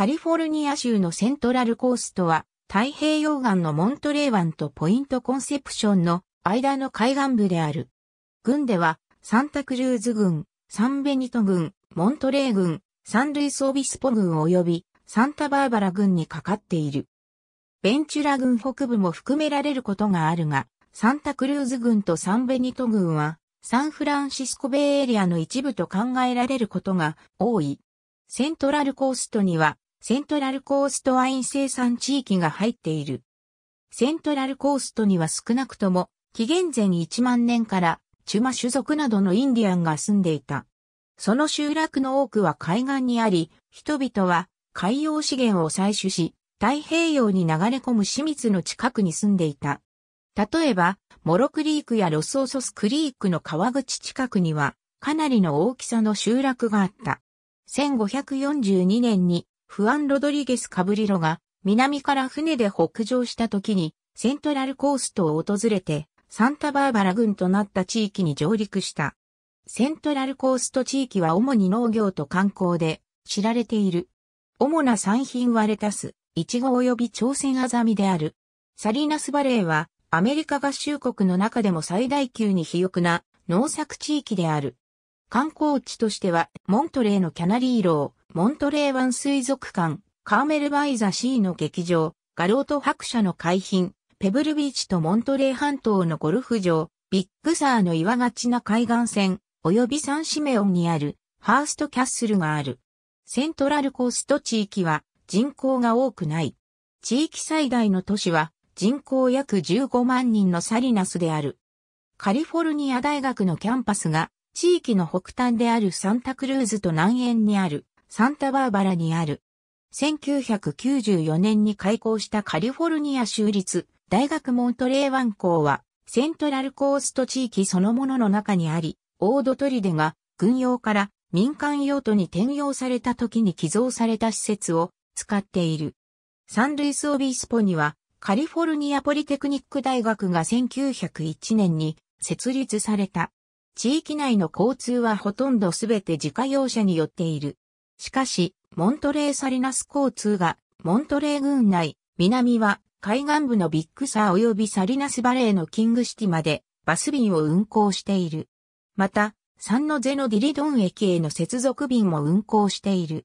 カリフォルニア州のセントラルコーストは、太平洋岸のモントレー湾とポイントコンセプションの間の海岸部である。軍では、サンタクルーズ軍、サンベニト軍、モントレー軍、サンルイスオビスポ軍及びサンタバーバラ軍にかかっている。ベンチュラ軍北部も含められることがあるが、サンタクルーズ軍とサンベニト軍は、サンフランシスコベイエリアの一部と考えられることが多い。セントラルコーストにはセントラルコーストワイン生産地域が入っている。セントラルコーストには少なくとも、紀元前1万年からチュマ種族などのインディアンが住んでいた。その集落の多くは海岸にあり、人々は海洋資源を採取し、太平洋に流れ込む清水の近くに住んでいた。例えば、モロクリークやロスオソスクリークの川口近くには、かなりの大きさの集落があった。1542年にフアン・ロドリゲス・カブリロが南から船で北上した時にセントラルコーストを訪れてサンタバーバラ郡となった地域に上陸した。セントラルコースト地域は主に農業と観光で知られている。主な産品はレタス、イチゴ及び朝鮮アザミである。サリナスバレーはアメリカ合衆国の中でも最大級に肥沃な農作地域である。観光地としては、モントレーのキャナリーロー、モントレー湾水族館、カーメルバイザシーの劇場、ガロート白社の海浜、ペブルビーチとモントレー半島のゴルフ場、ビッグサーの岩がちな海岸線、及びサンシメオンにある、ハーストキャッスルがある。セントラルコースト地域は人口が多くない。地域最大の都市は人口約15万人のサリナスである。カリフォルニア大学のキャンパスが地域の北端であるサンタクルーズと南縁にあるサンタバーバラにある。1994年に開校したカリフォルニア州立大学モントレー湾校はセントラルコースト地域そのものの中にあり、オードトリデが軍用から民間用途に転用された時に寄贈された施設を使っている。サンルイスオビスポにはカリフォルニアポリテクニック大学が1901年に設立された。地域内の交通はほとんどすべて自家用車によっている。しかし、モントレーサリナス交通が、モントレー郡内、南は海岸部のビッグサー及びサリナスバレーのキングシティまでバス便を運行している。また、サンノゼのディリドン駅への接続便も運行している。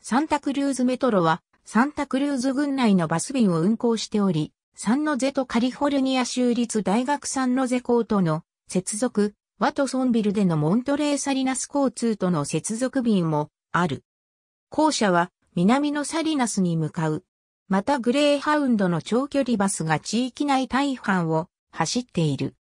サンタクルーズメトロは、サンタクルーズ郡内のバス便を運行しており、サンノゼとカリフォルニア州立大学サンノゼ校との接続、ワトソンビルでのモントレーサリナス交通との接続便もある。校舎は南のサリナスに向かう。またグレーハウンドの長距離バスが地域内大半を走っている。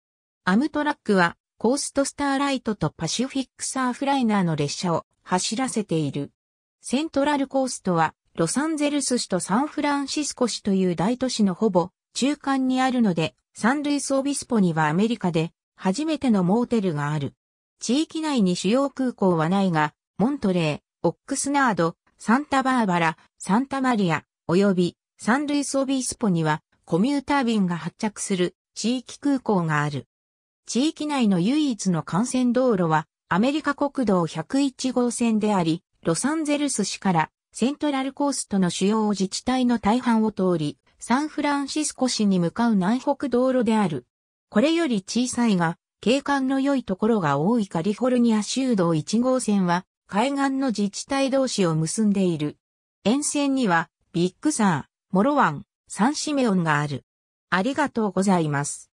アムトラックはコーストスターライトとパシフィックサーフライナーの列車を走らせている。セントラルコーストはロサンゼルス市とサンフランシスコ市という大都市のほぼ中間にあるので、サンルイスオビスポにはアメリカで初めてのモーテルがある。地域内に主要空港はないが、モントレー、オックスナード、サンタバーバラ、サンタマリア、及びサンルイスオビースポにはコミューター便が発着する地域空港がある。地域内の唯一の幹線道路はアメリカ国道101号線であり、ロサンゼルス市からセントラルコーストの主要自治体の大半を通り、サンフランシスコ市に向かう南北道路である。これより小さいが、景観の良いところが多いカリフォルニア州道1号線は、海岸の自治体同士を結んでいる。沿線には、ビッグサー、モロワン、サンシメオンがある。ありがとうございます。